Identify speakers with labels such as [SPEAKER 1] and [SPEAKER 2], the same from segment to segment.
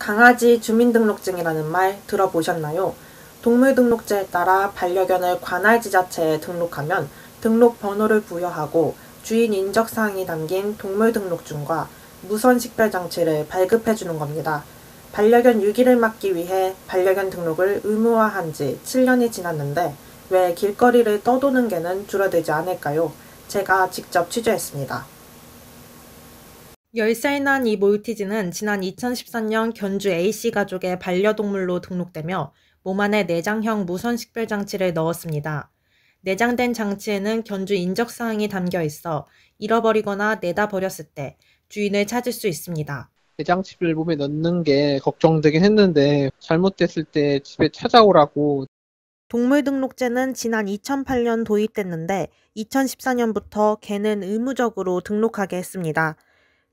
[SPEAKER 1] 강아지 주민등록증이라는 말 들어보셨나요? 동물등록제에 따라 반려견을 관할 지자체에 등록하면 등록 번호를 부여하고 주인 인적 사항이 담긴 동물 등록증과 무선 식별 장치를 발급해 주는 겁니다. 반려견 유기를 막기 위해 반려견 등록을 의무화한 지 7년이 지났는데 왜 길거리를 떠도는 개는 줄어들지 않을까요? 제가 직접 취재했습니다. 10살 난 이 몰티즈는 지난 2013년 견주 A씨 가족의 반려동물로 등록되며 몸 안에 내장형 무선식별 장치를 넣었습니다. 내장된 장치에는 견주 인적사항이 담겨 있어 잃어버리거나 내다 버렸을 때 주인을 찾을 수 있습니다.
[SPEAKER 2] 내장 칩을 몸에 넣는 게 걱정되긴 했는데 잘못됐을 때 집에 찾아오라고
[SPEAKER 1] 동물 등록제는 지난 2008년 도입됐는데 2014년부터 개는 의무적으로 등록하게 했습니다.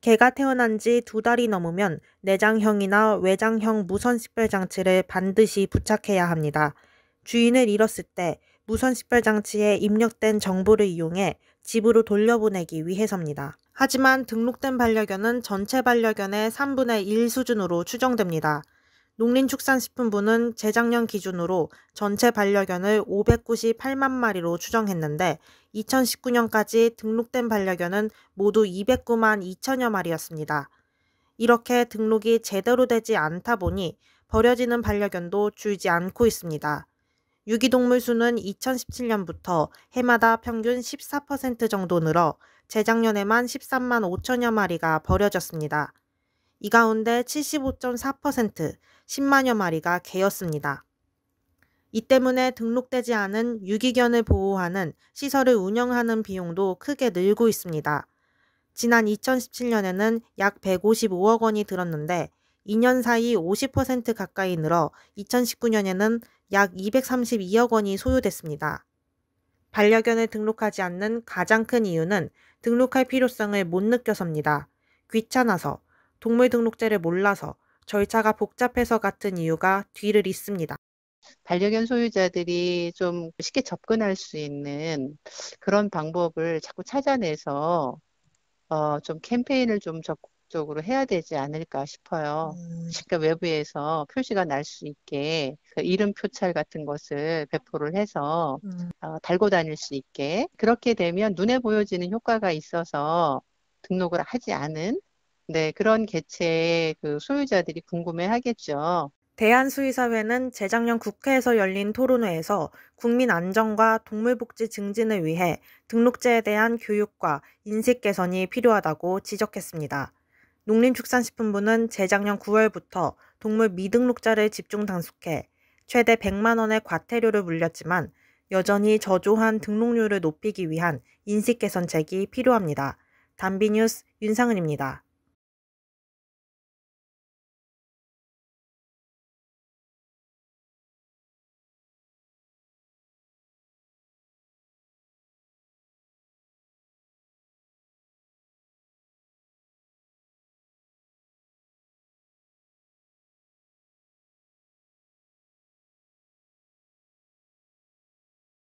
[SPEAKER 1] 개가 태어난 지 두 달이 넘으면 내장형이나 외장형 무선식별장치를 반드시 부착해야 합니다. 주인을 잃었을 때 무선식별장치에 입력된 정보를 이용해 집으로 돌려보내기 위해서입니다. 하지만 등록된 반려견은 전체 반려견의 3분의 1 수준으로 추정됩니다. 농림축산식품부는 재작년 기준으로 전체 반려견을 598만 마리로 추정했는데 2019년까지 등록된 반려견은 모두 209만 2천여 마리였습니다. 이렇게 등록이 제대로 되지 않다 보니 버려지는 반려견도 줄지 않고 있습니다. 유기동물 수는 2017년부터 해마다 평균 14% 정도 늘어 재작년에만 13만 5천여 마리가 버려졌습니다. 이 가운데 75.4% 10만여 마리가 개였습니다. 이 때문에 등록되지 않은 유기견을 보호하는 시설을 운영하는 비용도 크게 늘고 있습니다. 지난 2017년에는 약 155억 원이 들었는데 2년 사이 50% 가까이 늘어 2019년에는 약 232억 원이 소요됐습니다. 반려견을 등록하지 않는 가장 큰 이유는 등록할 필요성을 못 느껴서입니다. 귀찮아서, 동물 등록제를
[SPEAKER 2] 몰라서 절차가 복잡해서 같은 이유가 뒤를 잇습니다. 반려견 소유자들이 좀 쉽게 접근할 수 있는 그런 방법을 자꾸 찾아내서 어, 좀 캠페인을 좀 적극적으로 해야 되지 않을까 싶어요. 그러니까 외부에서 표시가 날 수 있게 그 이름 표찰 같은 것을 배포를 해서 음. 어, 달고 다닐 수 있게 그렇게 되면 눈에 보여지는 효과가 있어서 등록을 하지 않은 네, 그런 개체의 그 소유자들이 궁금해 하겠죠. 대한수의사회는 재작년 국회에서
[SPEAKER 1] 열린 토론회에서 국민 안전과 동물복지 증진을 위해 등록제에 대한 교육과 인식 개선이 필요하다고 지적했습니다. 농림축산식품부는 재작년 9월부터 동물 미등록자를 집중 단속해 최대 100만 원의 과태료를 물렸지만 여전히 저조한 등록률을 높이기 위한 인식 개선책이 필요합니다. 담비뉴스 윤상은입니다.